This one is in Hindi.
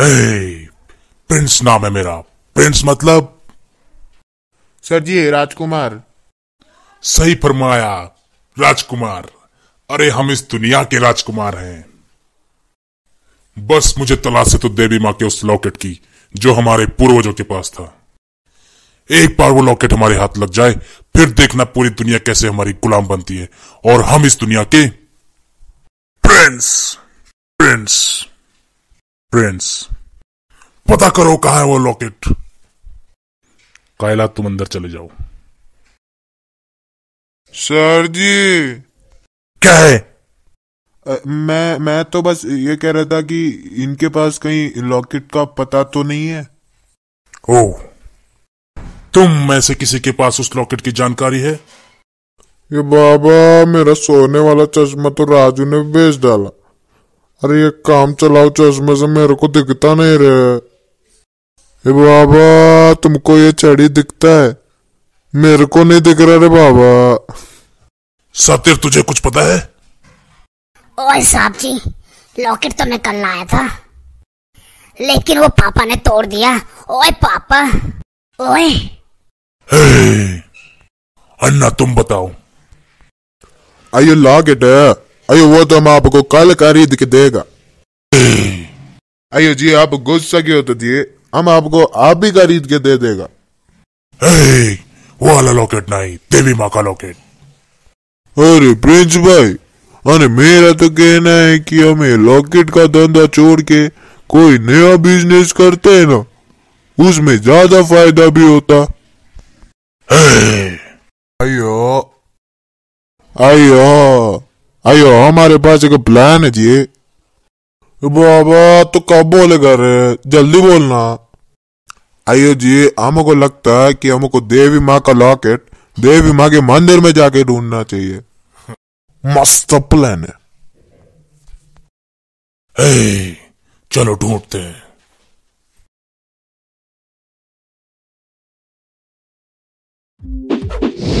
प्रिंस नाम है मेरा प्रिंस मतलब सर जी राजकुमार सही फरमाया राजकुमार अरे हम इस दुनिया के राजकुमार हैं बस मुझे तलाश तो देवी माँ के उस लॉकेट की जो हमारे पूर्वजों के पास था एक बार वो लॉकेट हमारे हाथ लग जाए फिर देखना पूरी दुनिया कैसे हमारी गुलाम बनती है और हम इस दुनिया के प्रिंस प्रिंस प्रिंस पता करो कहा है वो लॉकेट कायला तुम अंदर चले जाओ सर जी क्या है आ, मैं मैं तो बस ये कह रहा था कि इनके पास कहीं लॉकेट का पता तो नहीं है ओ तुम में से किसी के पास उस लॉकेट की जानकारी है ये बाबा मेरा सोने वाला चश्मा तो राजू ने बेच डाला अरे ये काम चलाओ चश्मे से मेरे को दिखता नहीं रे बाबा तुमको ये चढ़ी दिखता है मेरे को नहीं दिख रहा रे बाबा सातिर तुझे कुछ पता है ओए साहब जी लॉकेट तो मैं कल लाया था लेकिन वो पापा ने तोड़ दिया ओए पापा ओए अन्ना तुम बताओ आई यू है अयो वो तो हम आपको कल खरीद के देगा अयो जी आप गुस्सा क्यों तो दिए हम आपको आप भी खरीद के दे देगा वो वाला लॉकेट नहीं देवी माँ का लॉकेट अरे प्रिंस भाई अरे मेरा तो कहना है कि हमें लॉकेट का धंधा छोड़ के कोई नया बिजनेस करते है ना उसमें ज्यादा फायदा भी होता आयो आयो आयो हमारे पास एक प्लान है जी बाबा तो कब बोलेगा रे जल्दी बोलना आयो जी हमको लगता है कि हमको देवी माँ का लॉकेट देवी माँ के मंदिर में जाके ढूंढना चाहिए मस्त प्लान है ए, चलो ढूंढते हैं you